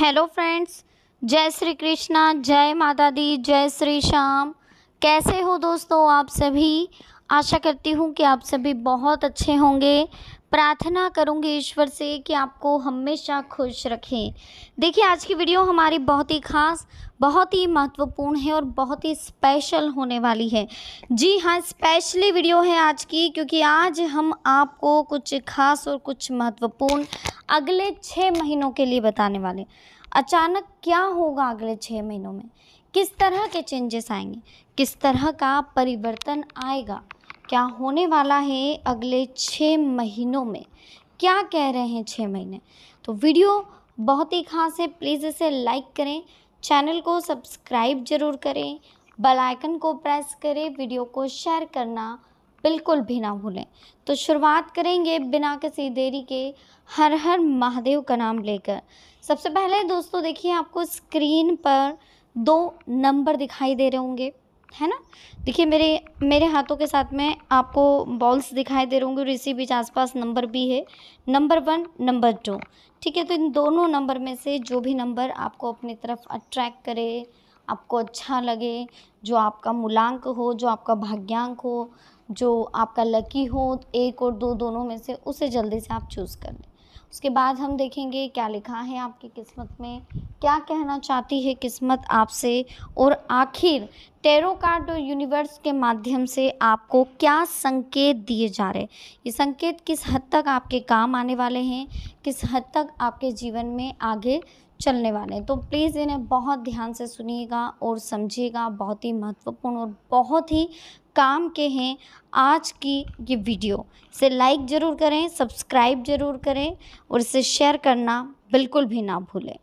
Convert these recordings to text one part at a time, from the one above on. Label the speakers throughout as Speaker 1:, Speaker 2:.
Speaker 1: hello friends जय श्री कृष्णा जय माता दी जय श्री श्याम कैसे हो दोस्तों आप सभी आशा करती हूँ कि आप सभी बहुत अच्छे होंगे प्रार्थना करूँगी ईश्वर से कि आपको हमेशा खुश रखें देखिए आज की वीडियो हमारी बहुत ही ख़ास बहुत ही महत्वपूर्ण है और बहुत ही स्पेशल होने वाली है जी हाँ स्पेशली वीडियो है आज की क्योंकि आज हम आपको कुछ खास और कुछ महत्वपूर्ण अगले छः महीनों के लिए बताने वाले अचानक क्या होगा अगले छः महीनों में किस तरह के चेंजेस आएंगे किस तरह का परिवर्तन आएगा क्या होने वाला है अगले छः महीनों में क्या कह रहे हैं छः महीने तो वीडियो बहुत ही खास है प्लीज़ इसे लाइक करें चैनल को सब्सक्राइब जरूर करें बेल आइकन को प्रेस करें वीडियो को शेयर करना बिल्कुल भी ना भूलें तो शुरुआत करेंगे बिना किसी देरी के हर हर महादेव का नाम लेकर सबसे पहले दोस्तों देखिए आपको स्क्रीन पर दो नंबर दिखाई दे रहे होंगे है ना देखिए मेरे मेरे हाथों के साथ में आपको बॉल्स दिखाई दे रहे होंगे और इसी बीच आसपास नंबर भी है नंबर वन नंबर टू ठीक है तो इन दोनों नंबर में से जो भी नंबर आपको अपनी तरफ अट्रैक्ट करे आपको अच्छा लगे जो आपका मूलांक हो जो आपका भाग्यांक हो जो आपका लकी हो एक और दो दोनों में से उसे जल्दी से आप चूज़ कर लें उसके बाद हम देखेंगे क्या लिखा है आपकी किस्मत में क्या कहना चाहती है किस्मत आपसे और आखिर टेरो कार्ड और यूनिवर्स के माध्यम से आपको क्या संकेत दिए जा रहे ये संकेत किस हद तक आपके काम आने वाले हैं किस हद तक आपके जीवन में आगे चलने वाले हैं तो प्लीज़ इन्हें बहुत ध्यान से सुनिएगा और समझिएगा बहुत ही महत्वपूर्ण और बहुत ही काम के हैं आज की ये वीडियो इसे लाइक ज़रूर करें सब्सक्राइब ज़रूर करें और इसे शेयर करना बिल्कुल भी ना भूलें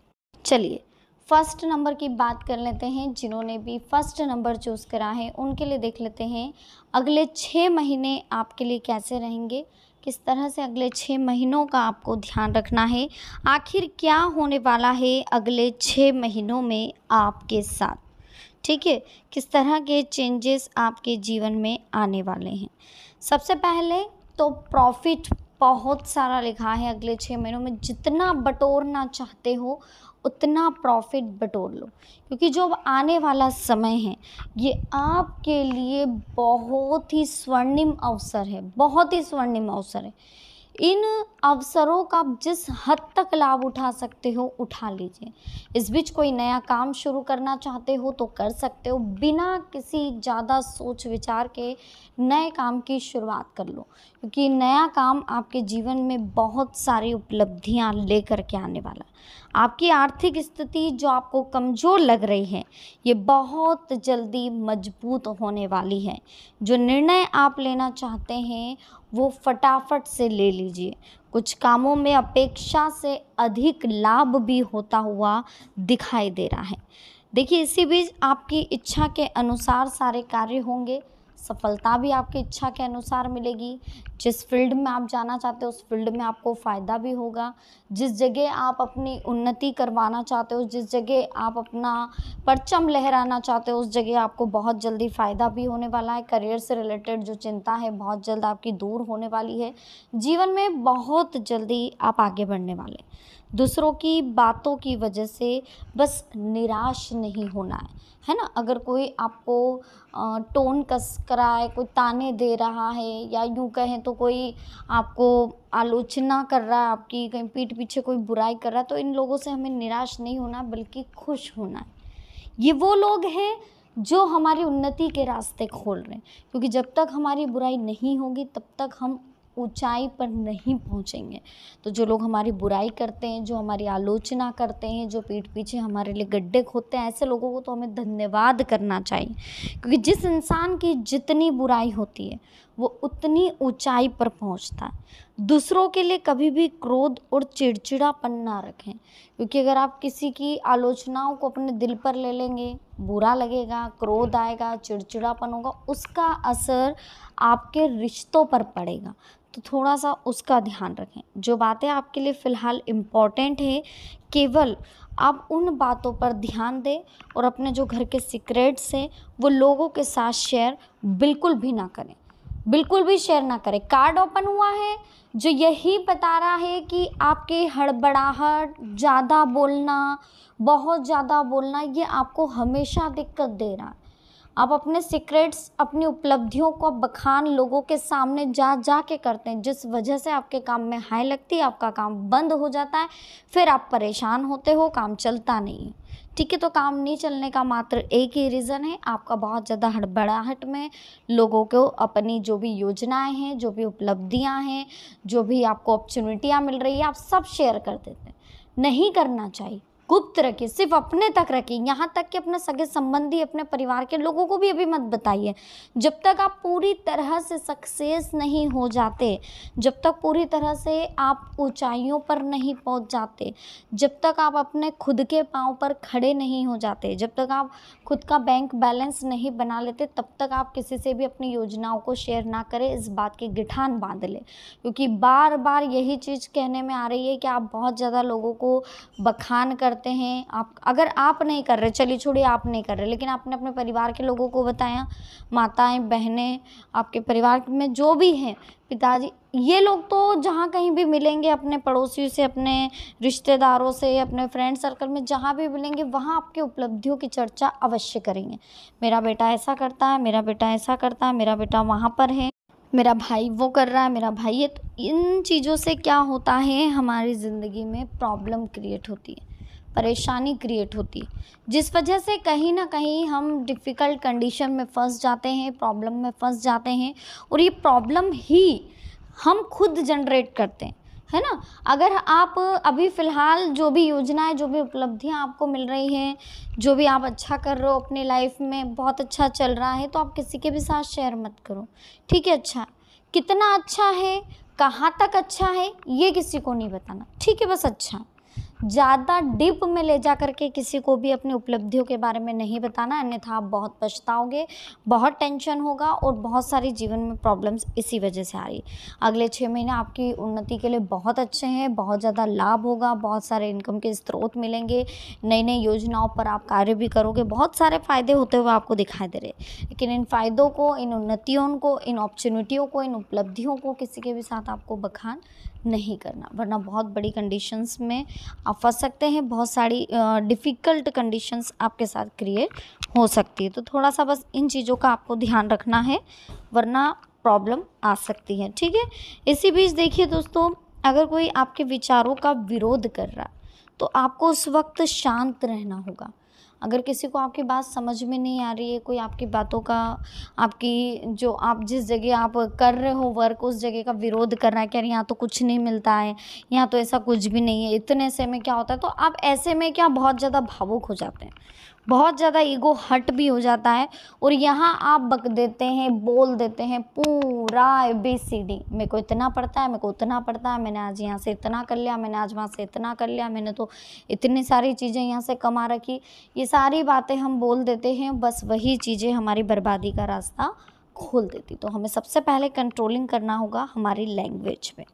Speaker 1: चलिए फर्स्ट नंबर की बात कर लेते हैं जिन्होंने भी फर्स्ट नंबर चूज़ करा है उनके लिए देख लेते हैं अगले छः महीने आपके लिए कैसे रहेंगे किस तरह से अगले छः महीनों का आपको ध्यान रखना है आखिर क्या होने वाला है अगले छः महीनों में आपके साथ ठीक है किस तरह के चेंजेस आपके जीवन में आने वाले हैं सबसे पहले तो प्रॉफिट बहुत सारा लिखा है अगले छः महीनों में जितना बटोरना चाहते हो उतना प्रॉफिट बटोर लो क्योंकि जो आने वाला समय है ये आपके लिए बहुत ही स्वर्णिम अवसर है बहुत ही स्वर्णिम अवसर है इन अवसरों का आप जिस हद तक लाभ उठा सकते हो उठा लीजिए इस बीच कोई नया काम शुरू करना चाहते हो तो कर सकते हो बिना किसी ज़्यादा सोच विचार के नए काम की शुरुआत कर लो क्योंकि नया काम आपके जीवन में बहुत सारी उपलब्धियाँ लेकर के आने वाला है आपकी आर्थिक स्थिति जो आपको कमज़ोर लग रही है ये बहुत जल्दी मजबूत होने वाली है जो निर्णय आप लेना चाहते हैं वो फटाफट से ले लीजिए कुछ कामों में अपेक्षा से अधिक लाभ भी होता हुआ दिखाई दे रहा है देखिए इसी बीच आपकी इच्छा के अनुसार सारे कार्य होंगे सफलता भी आपकी इच्छा के अनुसार मिलेगी जिस फील्ड में आप जाना चाहते हो उस फील्ड में आपको फ़ायदा भी होगा जिस जगह आप अपनी उन्नति करवाना चाहते हो जिस जगह आप अपना परचम लहराना चाहते हो उस जगह आपको बहुत जल्दी फ़ायदा भी होने वाला है करियर से रिलेटेड जो चिंता है बहुत जल्द आपकी दूर होने वाली है जीवन में बहुत जल्दी आप आगे बढ़ने वाले दूसरों की बातों की वजह से बस निराश नहीं होना है है ना अगर कोई आपको टोन कस रहा है कोई ताने दे रहा है या यूँ कहें तो कोई आपको आलोचना कर रहा है आपकी कहीं पीठ पीछे कोई बुराई कर रहा है तो इन लोगों से हमें निराश नहीं होना बल्कि खुश होना है ये वो लोग हैं जो हमारी उन्नति के रास्ते खोल रहे हैं क्योंकि जब तक हमारी बुराई नहीं होगी तब तक हम ऊंचाई पर नहीं पहुंचेंगे तो जो लोग हमारी बुराई करते हैं जो हमारी आलोचना करते हैं जो पीठ पीछे हमारे लिए गड्ढे खोदते हैं ऐसे लोगों को तो हमें धन्यवाद करना चाहिए क्योंकि जिस इंसान की जितनी बुराई होती है वो उतनी ऊंचाई पर पहुंचता है दूसरों के लिए कभी भी क्रोध और चिड़चिड़ापन ना रखें क्योंकि अगर आप किसी की आलोचनाओं को अपने दिल पर ले लेंगे बुरा लगेगा क्रोध आएगा चिड़चिड़ापन होगा उसका असर आपके रिश्तों पर पड़ेगा तो थोड़ा सा उसका ध्यान रखें जो बातें आपके लिए फ़िलहाल इम्पॉर्टेंट है केवल आप उन बातों पर ध्यान दें और अपने जो घर के सीक्रेट्स हैं वो लोगों के साथ शेयर बिल्कुल भी ना करें बिल्कुल भी शेयर ना करें कार्ड ओपन हुआ है जो यही बता रहा है कि आपके हड़बड़ाहट ज़्यादा बोलना बहुत ज़्यादा बोलना ये आपको हमेशा दिक्कत दे रहा है आप अपने सीक्रेट्स अपनी उपलब्धियों को बखान लोगों के सामने जा जा के करते हैं जिस वजह से आपके काम में हाई लगती है आपका काम बंद हो जाता है फिर आप परेशान होते हो काम चलता नहीं है ठीक है तो काम नहीं चलने का मात्र एक ही रीज़न है आपका बहुत ज़्यादा हड़बड़ाहट में लोगों को अपनी जो भी योजनाएं हैं जो भी उपलब्धियां हैं जो भी आपको अपॉर्चुनिटियाँ मिल रही है आप सब शेयर कर देते हैं नहीं करना चाहिए गुप्त रखिए सिर्फ अपने तक रखिए यहाँ तक कि अपने सगे संबंधी अपने परिवार के लोगों को भी अभी मत बताइए जब तक आप पूरी तरह से सक्सेस नहीं हो जाते जब तक पूरी तरह से आप ऊंचाइयों पर नहीं पहुँच जाते जब तक आप अपने खुद के पाँव पर खड़े नहीं हो जाते जब तक आप खुद का बैंक बैलेंस नहीं बना लेते तब तक आप किसी से भी अपनी योजनाओं को शेयर ना करें इस बात की गिठान बांध लें क्योंकि बार बार यही चीज़ कहने में आ रही है कि आप बहुत ज़्यादा लोगों को बखान कर करते हैं आप अगर आप नहीं कर रहे चलिए छोड़िए आप नहीं कर रहे लेकिन आपने अपने परिवार के लोगों को बताया माताएं बहनें आपके परिवार में जो भी हैं पिताजी ये लोग तो जहाँ कहीं भी मिलेंगे अपने पड़ोसियों से अपने रिश्तेदारों से अपने फ्रेंड सर्कल में जहाँ भी मिलेंगे वहाँ आपके उपलब्धियों की चर्चा अवश्य करेंगे मेरा बेटा ऐसा करता है मेरा बेटा ऐसा करता है मेरा बेटा वहाँ पर है मेरा भाई वो कर रहा है मेरा भाई है तो इन चीज़ों से क्या होता है हमारी ज़िंदगी में प्रॉब्लम क्रिएट होती है परेशानी क्रिएट होती जिस वजह से कहीं ना कहीं हम डिफ़िकल्ट कंडीशन में फंस जाते हैं प्रॉब्लम में फंस जाते हैं और ये प्रॉब्लम ही हम खुद जनरेट करते हैं है ना अगर आप अभी फ़िलहाल जो भी योजनाएं जो भी उपलब्धियां आपको मिल रही हैं जो भी आप अच्छा कर रहे हो अपने लाइफ में बहुत अच्छा चल रहा है तो आप किसी के भी साथ शेयर मत करो ठीक है अच्छा कितना अच्छा है कहाँ तक अच्छा है ये किसी को नहीं बताना ठीक है बस अच्छा ज़्यादा डिप में ले जा करके किसी को भी अपनी उपलब्धियों के बारे में नहीं बताना अन्यथा आप बहुत पछताओगे बहुत टेंशन होगा और बहुत सारी जीवन में प्रॉब्लम्स इसी वजह से आ रही अगले छः महीने आपकी उन्नति के लिए बहुत अच्छे हैं बहुत ज़्यादा लाभ होगा बहुत सारे इनकम के स्रोत मिलेंगे नई नई योजनाओं पर आप कार्य भी करोगे बहुत सारे फ़ायदे होते हुए आपको दिखाई दे रहे लेकिन इन फ़ायदों को इन उन्नतियों को इन अपॉर्चुनिटियों को इन उपलब्धियों को किसी के भी साथ आपको बखान नहीं करना वरना बहुत बड़ी कंडीशंस में आप फंस सकते हैं बहुत सारी डिफ़िकल्ट कंडीशंस आपके साथ क्रिएट हो सकती है तो थोड़ा सा बस इन चीज़ों का आपको ध्यान रखना है वरना प्रॉब्लम आ सकती है ठीक है इसी बीच देखिए दोस्तों अगर कोई आपके विचारों का विरोध कर रहा तो आपको उस वक्त शांत रहना होगा अगर किसी को आपकी बात समझ में नहीं आ रही है कोई आपकी बातों का आपकी जो आप जिस जगह आप कर रहे हो वर्क उस जगह का विरोध कर रहा है कह रही यहाँ तो कुछ नहीं मिलता है यहाँ तो ऐसा कुछ भी नहीं है इतने से में क्या होता है तो आप ऐसे में क्या बहुत ज़्यादा भावुक हो जाते हैं बहुत ज़्यादा ईगो हट भी हो जाता है और यहाँ आप बक देते हैं बोल देते हैं पूरा ए बी सी डी मेरे को इतना पड़ता है मेरे को उतना पड़ता है मैंने आज यहाँ से इतना कर लिया मैंने आज वहाँ से इतना कर लिया मैंने तो इतनी सारी चीज़ें यहाँ से कमा रखी ये सारी बातें हम बोल देते हैं बस वही चीज़ें हमारी बर्बादी का रास्ता खोल देती तो हमें सबसे पहले कंट्रोलिंग करना होगा हमारी लैंग्वेज में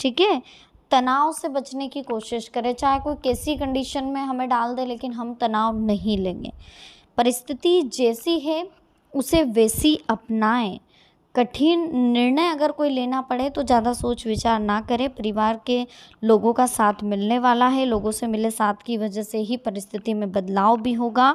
Speaker 1: ठीक है तनाव से बचने की कोशिश करें चाहे कोई कैसी कंडीशन में हमें डाल दे लेकिन हम तनाव नहीं लेंगे परिस्थिति जैसी है उसे वैसी अपनाएं कठिन निर्णय अगर कोई लेना पड़े तो ज़्यादा सोच विचार ना करें परिवार के लोगों का साथ मिलने वाला है लोगों से मिले साथ की वजह से ही परिस्थिति में बदलाव भी होगा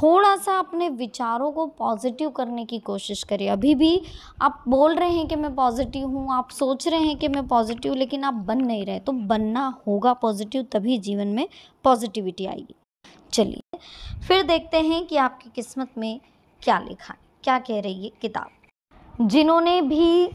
Speaker 1: थोड़ा सा अपने विचारों को पॉजिटिव करने की कोशिश करें अभी भी आप बोल रहे हैं कि मैं पॉजिटिव हूँ आप सोच रहे हैं कि मैं पॉजिटिव लेकिन आप बन नहीं रहे तो बनना होगा पॉजिटिव तभी जीवन में पॉजिटिविटी आएगी चलिए फिर देखते हैं कि आपकी किस्मत में क्या लिखा है क्या कह रही है किताब जिन्होंने भी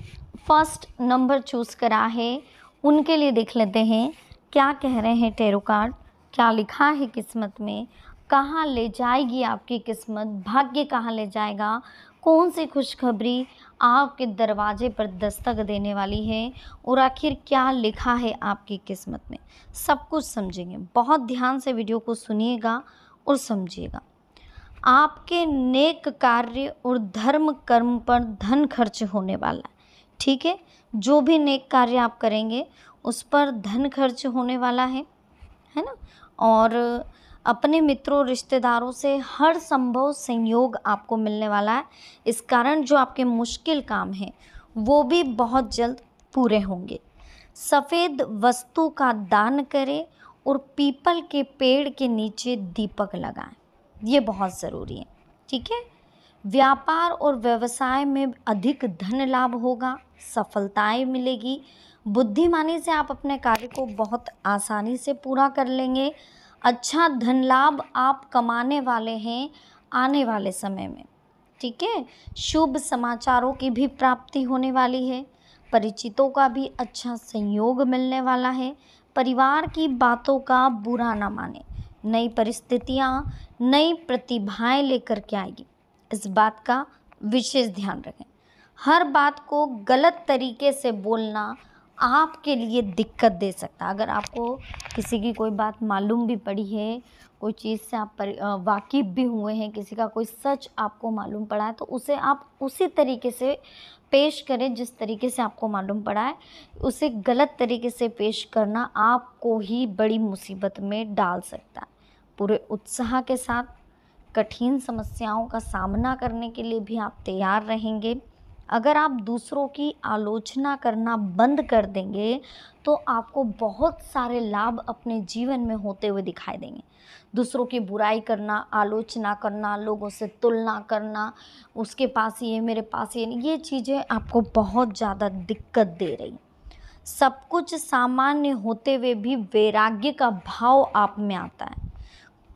Speaker 1: फर्स्ट नंबर चूज़ करा है उनके लिए देख लेते हैं क्या कह रहे हैं टेरो कार्ड क्या लिखा है किस्मत में कहाँ ले जाएगी आपकी किस्मत भाग्य कहाँ ले जाएगा कौन सी खुशखबरी आपके दरवाजे पर दस्तक देने वाली है और आखिर क्या लिखा है आपकी किस्मत में सब कुछ समझेंगे बहुत ध्यान से वीडियो को सुनिएगा और समझिएगा आपके नेक कार्य और धर्म कर्म पर धन खर्च होने वाला है ठीक है जो भी नेक कार्य आप करेंगे उस पर धन खर्च होने वाला है है ना और अपने मित्रों रिश्तेदारों से हर संभव संयोग आपको मिलने वाला है इस कारण जो आपके मुश्किल काम हैं वो भी बहुत जल्द पूरे होंगे सफ़ेद वस्तु का दान करें और पीपल के पेड़ के नीचे दीपक लगाएं ये बहुत ज़रूरी है ठीक है व्यापार और व्यवसाय में अधिक धन लाभ होगा सफलताएं मिलेगी बुद्धिमानी से आप अपने कार्य को बहुत आसानी से पूरा कर लेंगे अच्छा धन लाभ आप कमाने वाले हैं आने वाले समय में ठीक है शुभ समाचारों की भी प्राप्ति होने वाली है परिचितों का भी अच्छा संयोग मिलने वाला है परिवार की बातों का बुरा ना माने नई परिस्थितियाँ नई प्रतिभाएं लेकर के आएगी इस बात का विशेष ध्यान रखें हर बात को गलत तरीके से बोलना आपके लिए दिक्कत दे सकता अगर आपको किसी की कोई बात मालूम भी पड़ी है कोई चीज़ से आप वाकिफ़ भी हुए हैं किसी का कोई सच आपको मालूम पड़ा है तो उसे आप उसी तरीके से पेश करें जिस तरीके से आपको मालूम पड़ा है उसे गलत तरीके से पेश करना आपको ही बड़ी मुसीबत में डाल सकता है पूरे उत्साह के साथ कठिन समस्याओं का सामना करने के लिए भी आप तैयार रहेंगे अगर आप दूसरों की आलोचना करना बंद कर देंगे तो आपको बहुत सारे लाभ अपने जीवन में होते हुए दिखाई देंगे दूसरों की बुराई करना आलोचना करना लोगों से तुलना करना उसके पास ये मेरे पास ये ये चीज़ें आपको बहुत ज़्यादा दिक्कत दे रही सब कुछ सामान्य होते हुए भी वैराग्य का भाव आप में आता है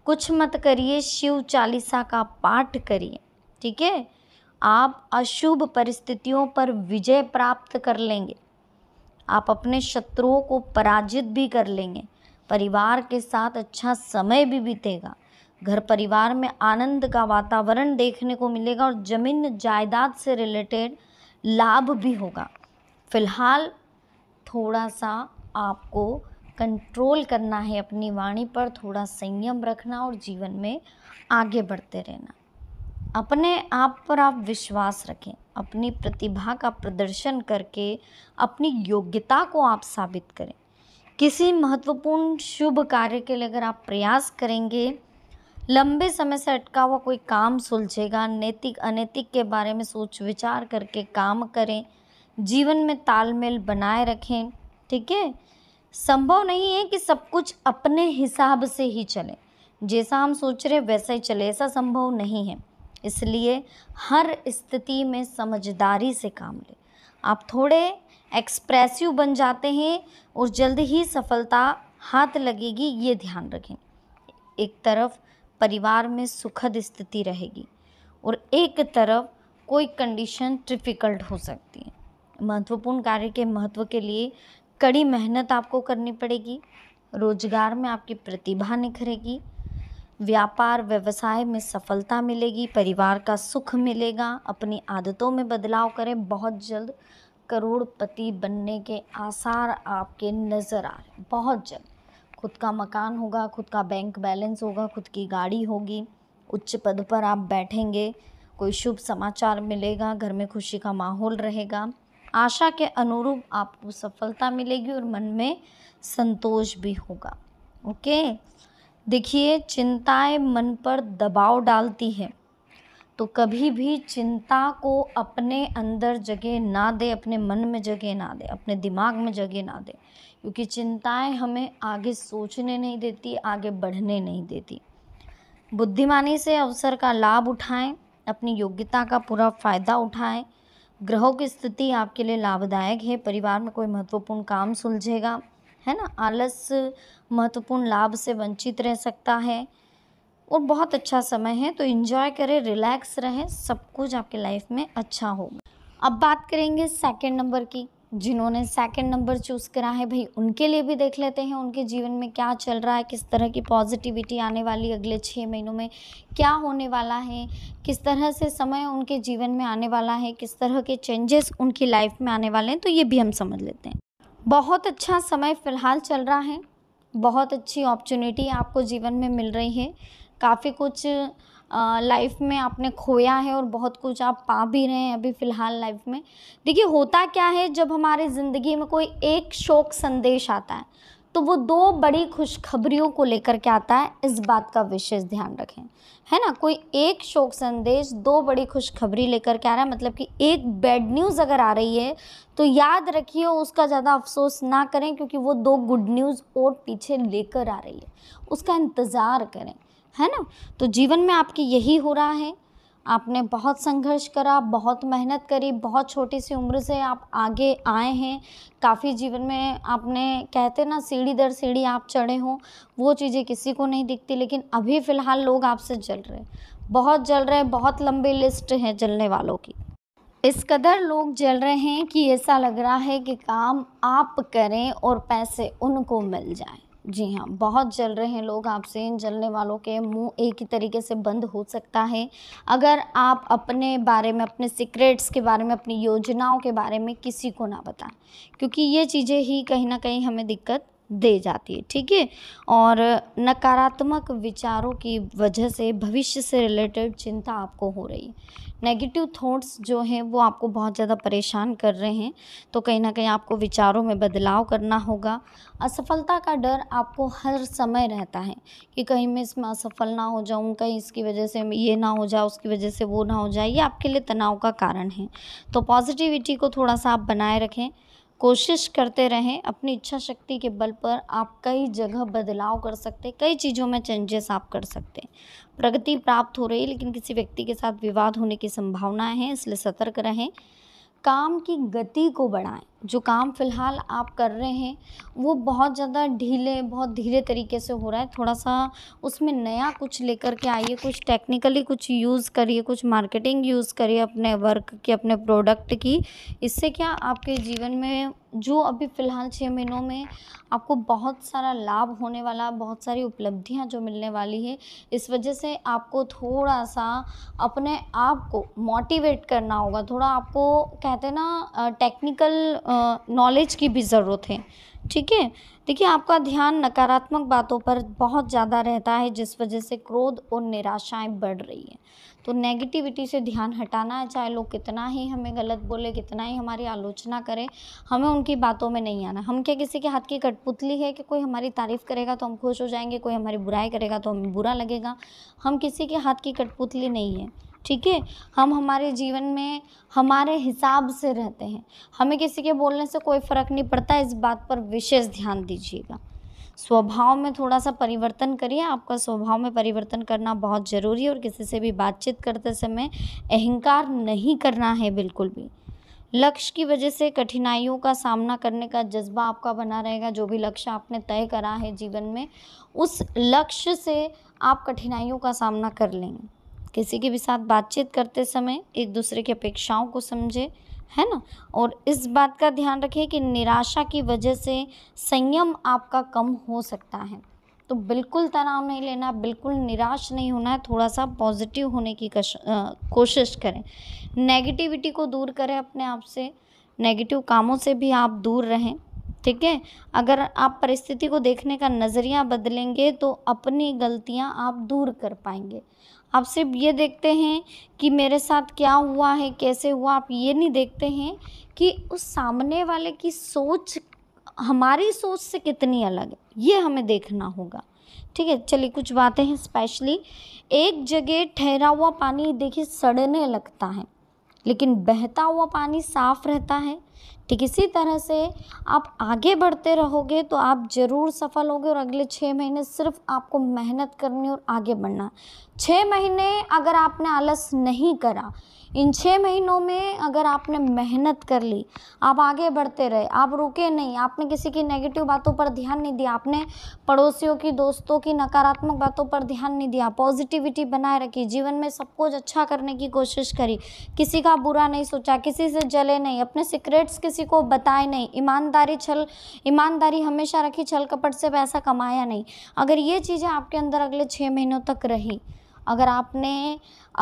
Speaker 1: कुछ मत करिए शिव चालीसा का पाठ करिए ठीक है आप अशुभ परिस्थितियों पर विजय प्राप्त कर लेंगे आप अपने शत्रुओं को पराजित भी कर लेंगे परिवार के साथ अच्छा समय भी बीतेगा घर परिवार में आनंद का वातावरण देखने को मिलेगा और ज़मीन जायदाद से रिलेटेड लाभ भी होगा फिलहाल थोड़ा सा आपको कंट्रोल करना है अपनी वाणी पर थोड़ा संयम रखना और जीवन में आगे बढ़ते रहना अपने आप पर आप विश्वास रखें अपनी प्रतिभा का प्रदर्शन करके अपनी योग्यता को आप साबित करें किसी महत्वपूर्ण शुभ कार्य के लिए अगर आप प्रयास करेंगे लंबे समय से अटका हुआ कोई काम सुलझेगा नैतिक अनैतिक के बारे में सोच विचार करके काम करें जीवन में तालमेल बनाए रखें ठीक है संभव नहीं है कि सब कुछ अपने हिसाब से ही चले जैसा हम सोच रहे वैसा ही चले ऐसा संभव नहीं है इसलिए हर स्थिति में समझदारी से काम लें आप थोड़े एक्सप्रेसिव बन जाते हैं और जल्द ही सफलता हाथ लगेगी ये ध्यान रखें एक तरफ परिवार में सुखद स्थिति रहेगी और एक तरफ कोई कंडीशन डिफ़िकल्ट हो सकती है महत्वपूर्ण कार्य के महत्व के लिए कड़ी मेहनत आपको करनी पड़ेगी रोजगार में आपकी प्रतिभा निखरेगी व्यापार व्यवसाय में सफलता मिलेगी परिवार का सुख मिलेगा अपनी आदतों में बदलाव करें बहुत जल्द करोड़पति बनने के आसार आपके नज़र आ रहे बहुत जल्द खुद का मकान होगा खुद का बैंक बैलेंस होगा खुद की गाड़ी होगी उच्च पद पर आप बैठेंगे कोई शुभ समाचार मिलेगा घर में खुशी का माहौल रहेगा आशा के अनुरूप आपको सफलता मिलेगी और मन में संतोष भी होगा ओके देखिए चिंताएं मन पर दबाव डालती है तो कभी भी चिंता को अपने अंदर जगह ना दे अपने मन में जगह ना दे अपने दिमाग में जगह ना दे क्योंकि चिंताएं हमें आगे सोचने नहीं देती आगे बढ़ने नहीं देती बुद्धिमानी से अवसर का लाभ उठाएं अपनी योग्यता का पूरा फ़ायदा उठाएं ग्रहों की स्थिति आपके लिए लाभदायक है परिवार में कोई महत्वपूर्ण काम सुलझेगा है ना आलस महत्वपूर्ण लाभ से वंचित रह सकता है और बहुत अच्छा समय है तो इन्जॉय करें रिलैक्स रहें सब कुछ आपके लाइफ में अच्छा हो अब बात करेंगे सेकेंड नंबर की जिन्होंने सेकंड नंबर चूज़ करा है भाई उनके लिए भी देख लेते हैं उनके जीवन में क्या चल रहा है किस तरह की पॉजिटिविटी आने वाली अगले छः महीनों में क्या होने वाला है किस तरह से समय उनके जीवन में आने वाला है किस तरह के चेंजेस उनकी लाइफ में आने वाले हैं तो ये भी हम समझ लेते हैं बहुत अच्छा समय फ़िलहाल चल रहा है बहुत अच्छी अपॉर्चुनिटी आपको जीवन में मिल रही है काफ़ी कुछ लाइफ में आपने खोया है और बहुत कुछ आप पा भी रहे हैं अभी फ़िलहाल लाइफ में देखिए होता क्या है जब हमारे ज़िंदगी में कोई एक शोक संदेश आता है तो वो दो बड़ी खुशखबरियों को लेकर के आता है इस बात का विशेष ध्यान रखें है ना कोई एक शोक संदेश दो बड़ी खुशखबरी लेकर के आ रहा है मतलब कि एक बैड न्यूज़ अगर आ रही है तो याद रखिए उसका ज़्यादा अफसोस ना करें क्योंकि वो दो गुड न्यूज़ और पीछे लेकर आ रही है उसका इंतज़ार करें है ना तो जीवन में आपकी यही हो रहा है आपने बहुत संघर्ष करा बहुत मेहनत करी बहुत छोटी सी उम्र से आप आगे आए हैं काफ़ी जीवन में आपने कहते ना सीढ़ी दर सीढ़ी आप चढ़े हों वो चीज़ें किसी को नहीं दिखती लेकिन अभी फ़िलहाल लोग आपसे जल रहे हैं बहुत जल रहे हैं बहुत लंबी लिस्ट है जलने वालों की इस कदर लोग जल रहे हैं कि ऐसा लग रहा है कि काम आप करें और पैसे उनको मिल जाएं जी हाँ बहुत जल रहे हैं लोग आपसे इन जलने वालों के मुंह एक ही तरीके से बंद हो सकता है अगर आप अपने बारे में अपने सीक्रेट्स के बारे में अपनी योजनाओं के बारे में किसी को ना बताएं क्योंकि ये चीज़ें ही कहीं ना कहीं हमें दिक्कत दे जाती है ठीक है और नकारात्मक विचारों की वजह से भविष्य से रिलेटेड चिंता आपको हो रही है नेगेटिव थॉट्स जो हैं वो आपको बहुत ज़्यादा परेशान कर रहे हैं तो कहीं ना कहीं आपको विचारों में बदलाव करना होगा असफलता का डर आपको हर समय रहता है कि कहीं मैं इसमें असफल ना हो जाऊँ कहीं इसकी वजह से ये ना हो जाए उसकी वजह से वो ना हो जाए ये आपके लिए तनाव का कारण है तो पॉजिटिविटी को थोड़ा सा आप बनाए रखें कोशिश करते रहें अपनी इच्छा शक्ति के बल पर आप कई जगह बदलाव कर सकते हैं कई चीज़ों में चेंजेस आप कर सकते हैं प्रगति प्राप्त हो रही है लेकिन किसी व्यक्ति के साथ विवाद होने की संभावना है इसलिए सतर्क रहें काम की गति को बढ़ाएं जो काम फ़िलहाल आप कर रहे हैं वो बहुत ज़्यादा ढीले बहुत धीरे तरीके से हो रहा है थोड़ा सा उसमें नया कुछ लेकर के आइए कुछ टेक्निकली कुछ यूज़ करिए कुछ मार्केटिंग यूज़ करिए अपने वर्क की अपने प्रोडक्ट की इससे क्या आपके जीवन में जो अभी फ़िलहाल छः महीनों में आपको बहुत सारा लाभ होने वाला बहुत सारी उपलब्धियाँ जो मिलने वाली है इस वजह से आपको थोड़ा सा अपने आप को मोटिवेट करना होगा थोड़ा आपको कहते ना टेक्निकल नॉलेज की भी ज़रूरत है ठीक है देखिए आपका ध्यान नकारात्मक बातों पर बहुत ज़्यादा रहता है जिस वजह से क्रोध और निराशाएं बढ़ रही हैं तो नेगेटिविटी से ध्यान हटाना है चाहे लोग कितना ही हमें गलत बोले कितना ही हमारी आलोचना करें हमें उनकी बातों में नहीं आना हम क्या किसी के हाथ की कठपुतली है कि कोई हमारी तारीफ़ करेगा तो हम खुश हो जाएंगे कोई हमारी बुराई करेगा तो हमें बुरा लगेगा हम किसी के हाथ की कठपुतली नहीं है ठीक है हम हमारे जीवन में हमारे हिसाब से रहते हैं हमें किसी के बोलने से कोई फ़र्क नहीं पड़ता इस बात पर विशेष ध्यान दीजिएगा स्वभाव में थोड़ा सा परिवर्तन करिए आपका स्वभाव में परिवर्तन करना बहुत ज़रूरी है और किसी से भी बातचीत करते समय अहंकार नहीं करना है बिल्कुल भी लक्ष्य की वजह से कठिनाइयों का सामना करने का जज्बा आपका बना रहेगा जो भी लक्ष्य आपने तय करा है जीवन में उस लक्ष्य से आप कठिनाइयों का सामना कर लेंगे किसी के भी साथ बातचीत करते समय एक दूसरे की अपेक्षाओं को समझे है ना और इस बात का ध्यान रखें कि निराशा की वजह से संयम आपका कम हो सकता है तो बिल्कुल तनाव नहीं लेना बिल्कुल निराश नहीं होना है थोड़ा सा पॉजिटिव होने की कश, आ, कोशिश करें नेगेटिविटी को दूर करें अपने आप से नेगेटिव कामों से भी आप दूर रहें ठीक है अगर आप परिस्थिति को देखने का नज़रिया बदलेंगे तो अपनी गलतियां आप दूर कर पाएंगे आप सिर्फ ये देखते हैं कि मेरे साथ क्या हुआ है कैसे हुआ आप ये नहीं देखते हैं कि उस सामने वाले की सोच हमारी सोच से कितनी अलग है ये हमें देखना होगा ठीक है चलिए कुछ बातें हैं स्पेशली एक जगह ठहरा हुआ पानी देखिए सड़ने लगता है लेकिन बहता हुआ पानी साफ रहता है ठीक इसी तरह से आप आगे बढ़ते रहोगे तो आप ज़रूर सफल होगे और अगले छः महीने सिर्फ आपको मेहनत करनी और आगे बढ़ना छः महीने अगर आपने आलस नहीं करा इन छः महीनों में अगर आपने मेहनत कर ली आप आगे बढ़ते रहे आप रुके नहीं आपने किसी की नेगेटिव बातों पर ध्यान नहीं दिया आपने पड़ोसियों की दोस्तों की नकारात्मक बातों पर ध्यान नहीं दिया पॉजिटिविटी बनाए रखी जीवन में सब कुछ अच्छा करने की कोशिश करी किसी का बुरा नहीं सोचा किसी से जले नहीं अपने सीक्रेट्स किसी को बताए नहीं ईमानदारी छल ईमानदारी हमेशा रखी छल कपट से पैसा कमाया नहीं अगर ये चीज़ें आपके अंदर अगले छः महीनों तक रही अगर आपने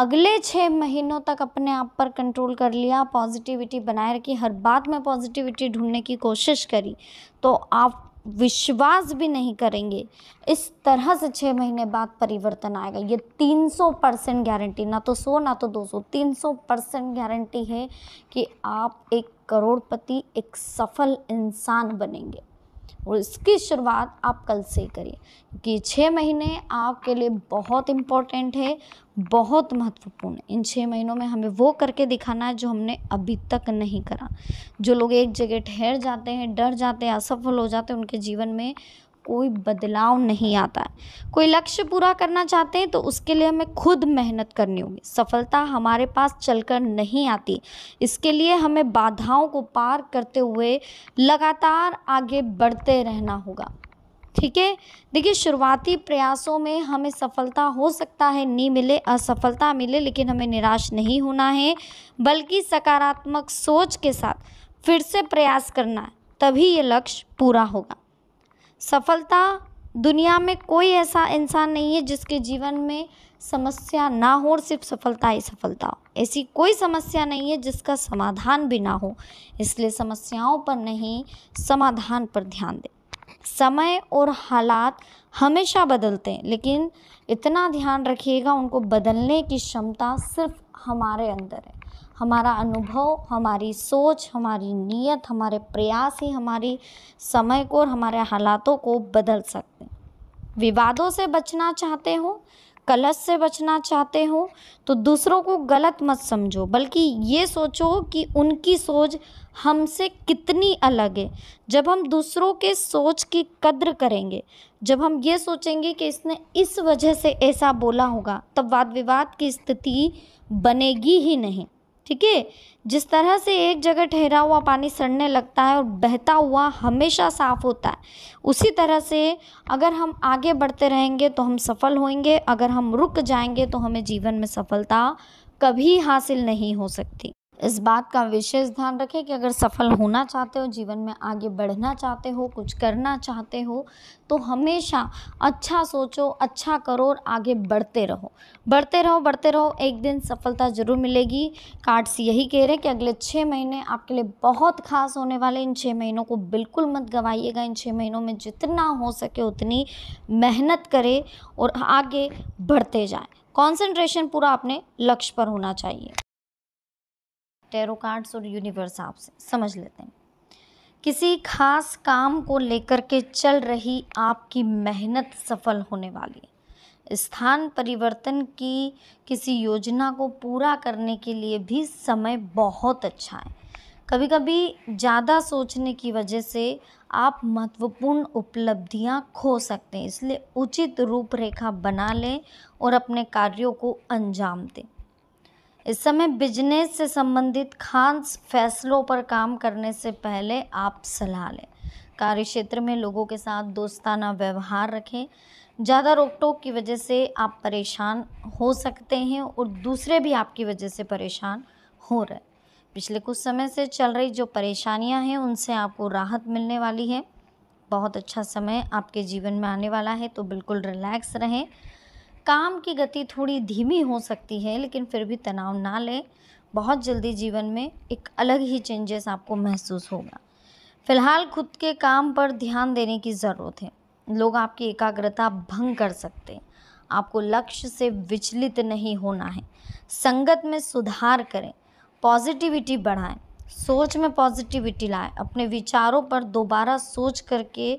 Speaker 1: अगले छः महीनों तक अपने आप पर कंट्रोल कर लिया पॉजिटिविटी बनाए रखी हर बात में पॉजिटिविटी ढूंढने की कोशिश करी तो आप विश्वास भी नहीं करेंगे इस तरह से छः महीने बाद परिवर्तन आएगा ये 300 परसेंट गारंटी ना तो सौ ना तो 200 300 परसेंट गारंटी है कि आप एक करोड़पति एक सफल इंसान बनेंगे और इसकी शुरुआत आप कल से ही करिए क्योंकि छः महीने आपके लिए बहुत इम्पोर्टेंट है बहुत महत्वपूर्ण इन छः महीनों में हमें वो करके दिखाना है जो हमने अभी तक नहीं करा जो लोग एक जगह ठहर जाते हैं डर जाते हैं असफल हो जाते हैं उनके जीवन में कोई बदलाव नहीं आता है कोई लक्ष्य पूरा करना चाहते हैं तो उसके लिए हमें खुद मेहनत करनी होगी सफलता हमारे पास चलकर नहीं आती इसके लिए हमें बाधाओं को पार करते हुए लगातार आगे बढ़ते रहना होगा ठीक है देखिए शुरुआती प्रयासों में हमें सफलता हो सकता है नहीं मिले असफलता मिले लेकिन हमें निराश नहीं होना है बल्कि सकारात्मक सोच के साथ फिर से प्रयास करना है तभी ये लक्ष्य पूरा होगा सफलता दुनिया में कोई ऐसा इंसान नहीं है जिसके जीवन में समस्या ना हो और सिर्फ सफलता ही सफलता हो ऐसी कोई समस्या नहीं है जिसका समाधान भी ना हो इसलिए समस्याओं पर नहीं समाधान पर ध्यान दें समय और हालात हमेशा बदलते हैं लेकिन इतना ध्यान रखिएगा उनको बदलने की क्षमता सिर्फ हमारे अंदर है हमारा अनुभव हमारी सोच हमारी नीयत हमारे प्रयास ही हमारी समय को और हमारे हालातों को बदल सकते हैं विवादों से बचना चाहते हो कलश से बचना चाहते हो तो दूसरों को गलत मत समझो बल्कि ये सोचो कि उनकी सोच हमसे कितनी अलग है जब हम दूसरों के सोच की कद्र करेंगे जब हम ये सोचेंगे कि इसने इस वजह से ऐसा बोला होगा तब वाद विवाद की स्थिति बनेगी ही नहीं ठीक है जिस तरह से एक जगह ठहरा हुआ पानी सड़ने लगता है और बहता हुआ हमेशा साफ होता है उसी तरह से अगर हम आगे बढ़ते रहेंगे तो हम सफल होंगे अगर हम रुक जाएंगे तो हमें जीवन में सफलता कभी हासिल नहीं हो सकती इस बात का विशेष ध्यान रखें कि अगर सफल होना चाहते हो जीवन में आगे बढ़ना चाहते हो कुछ करना चाहते हो तो हमेशा अच्छा सोचो अच्छा करो और आगे बढ़ते रहो बढ़ते रहो बढ़ते रहो एक दिन सफलता ज़रूर मिलेगी कार्ड्स यही कह रहे हैं कि अगले छः महीने आपके लिए बहुत खास होने वाले इन छः महीनों को बिल्कुल मत गवाइएगा इन छः महीनों में जितना हो सके उतनी मेहनत करें और आगे बढ़ते जाए कॉन्सेंट्रेशन पूरा अपने लक्ष्य पर होना चाहिए टेरो कार्ड्स और यूनिवर्स आपसे समझ लेते हैं किसी खास काम को लेकर के चल रही आपकी मेहनत सफल होने वाली है स्थान परिवर्तन की किसी योजना को पूरा करने के लिए भी समय बहुत अच्छा है कभी कभी ज़्यादा सोचने की वजह से आप महत्वपूर्ण उपलब्धियां खो सकते हैं इसलिए उचित रूपरेखा बना लें और अपने कार्यों को अंजाम दें इस समय बिजनेस से संबंधित खास फैसलों पर काम करने से पहले आप सलाह लें कार्य क्षेत्र में लोगों के साथ दोस्ताना व्यवहार रखें ज़्यादा रोक टोक की वजह से आप परेशान हो सकते हैं और दूसरे भी आपकी वजह से परेशान हो रहे पिछले कुछ समय से चल रही जो परेशानियां हैं उनसे आपको राहत मिलने वाली है बहुत अच्छा समय आपके जीवन में आने वाला है तो बिल्कुल रिलैक्स रहें काम की गति थोड़ी धीमी हो सकती है लेकिन फिर भी तनाव ना लें बहुत जल्दी जीवन में एक अलग ही चेंजेस आपको महसूस होगा फिलहाल खुद के काम पर ध्यान देने की ज़रूरत है लोग आपकी एकाग्रता भंग कर सकते हैं आपको लक्ष्य से विचलित नहीं होना है संगत में सुधार करें पॉजिटिविटी बढ़ाएं सोच में पॉजिटिविटी लाएं अपने विचारों पर दोबारा सोच करके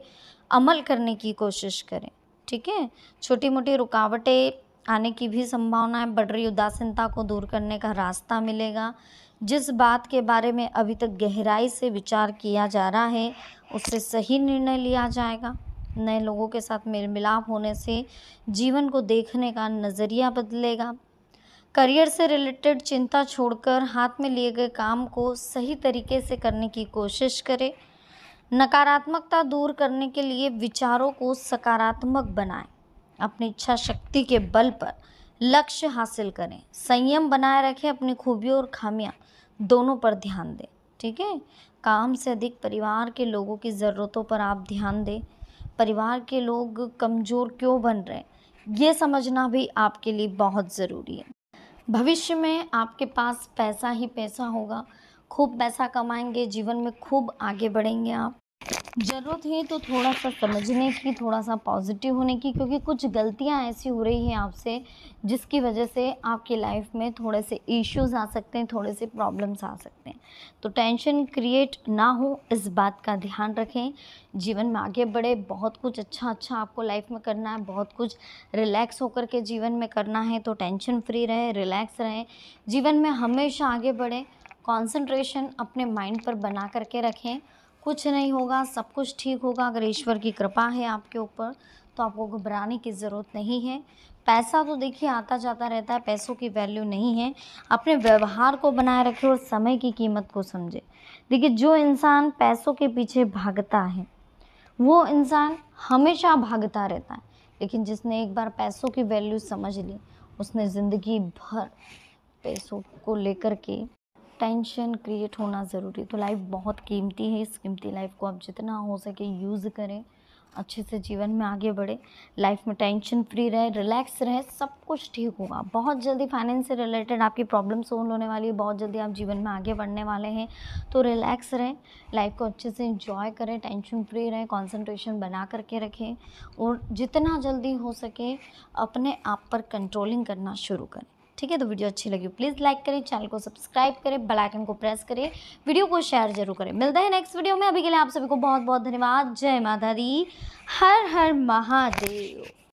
Speaker 1: अमल करने की कोशिश करें ठीक है छोटी मोटी रुकावटें आने की भी संभावना है बढ़ रही उदासीनता को दूर करने का रास्ता मिलेगा जिस बात के बारे में अभी तक गहराई से विचार किया जा रहा है उससे सही निर्णय लिया जाएगा नए लोगों के साथ मेल मिलाप होने से जीवन को देखने का नज़रिया बदलेगा करियर से रिलेटेड चिंता छोड़कर हाथ में लिए गए काम को सही तरीके से करने की कोशिश करें नकारात्मकता दूर करने के लिए विचारों को सकारात्मक बनाएं अपनी इच्छा शक्ति के बल पर लक्ष्य हासिल करें संयम बनाए रखें अपनी खूबियों और खामियां दोनों पर ध्यान दें ठीक है काम से अधिक परिवार के लोगों की ज़रूरतों पर आप ध्यान दें परिवार के लोग कमज़ोर क्यों बन रहे हैं ये समझना भी आपके लिए बहुत ज़रूरी है भविष्य में आपके पास पैसा ही पैसा होगा खूब पैसा कमाएंगे जीवन में खूब आगे बढ़ेंगे आप ज़रूरत है तो थोड़ा सा समझने की थोड़ा सा पॉजिटिव होने की क्योंकि कुछ गलतियां ऐसी हो रही हैं आपसे जिसकी वजह से आपकी लाइफ में थोड़े से इश्यूज आ सकते हैं थोड़े से प्रॉब्लम्स आ सकते हैं तो टेंशन क्रिएट ना हो इस बात का ध्यान रखें जीवन में आगे बढ़े बहुत कुछ अच्छा अच्छा आपको लाइफ में करना है बहुत कुछ रिलैक्स होकर के जीवन में करना है तो टेंशन फ्री रहे रिलैक्स रहें जीवन में हमेशा आगे बढ़ें कंसंट्रेशन अपने माइंड पर बना करके रखें कुछ नहीं होगा सब कुछ ठीक होगा अगर ईश्वर की कृपा है आपके ऊपर तो आपको घबराने की ज़रूरत नहीं है पैसा तो देखिए आता जाता रहता है पैसों की वैल्यू नहीं है अपने व्यवहार को बनाए रखें और समय की कीमत को समझे देखिए जो इंसान पैसों के पीछे भागता है वो इंसान हमेशा भागता रहता है लेकिन जिसने एक बार पैसों की वैल्यू समझ ली उसने ज़िंदगी भर पैसों को लेकर के टेंशन क्रिएट होना ज़रूरी तो लाइफ बहुत कीमती है इस कीमती लाइफ को आप जितना हो सके यूज़ करें अच्छे से जीवन में आगे बढ़े लाइफ में टेंशन फ्री रहे रिलैक्स रहे सब कुछ ठीक होगा बहुत जल्दी फाइनेंस से रिलेटेड आपकी प्रॉब्लम सोल्व होने वाली है बहुत जल्दी आप जीवन में आगे बढ़ने वाले हैं तो रिलैक्स रहें लाइफ को अच्छे से इंजॉय करें टेंशन फ्री रहें कॉन्सेंट्रेशन बना करके रखें और जितना जल्दी हो सके अपने आप पर कंट्रोलिंग करना शुरू करें ठीक है तो वीडियो अच्छी लगी प्लीज़ लाइक करें चैनल को सब्सक्राइब करें बेल आइकन को प्रेस करें वीडियो को शेयर जरूर करें मिलता है नेक्स्ट वीडियो में अभी के लिए आप सभी को बहुत बहुत धन्यवाद जय माता दी हर हर महादेव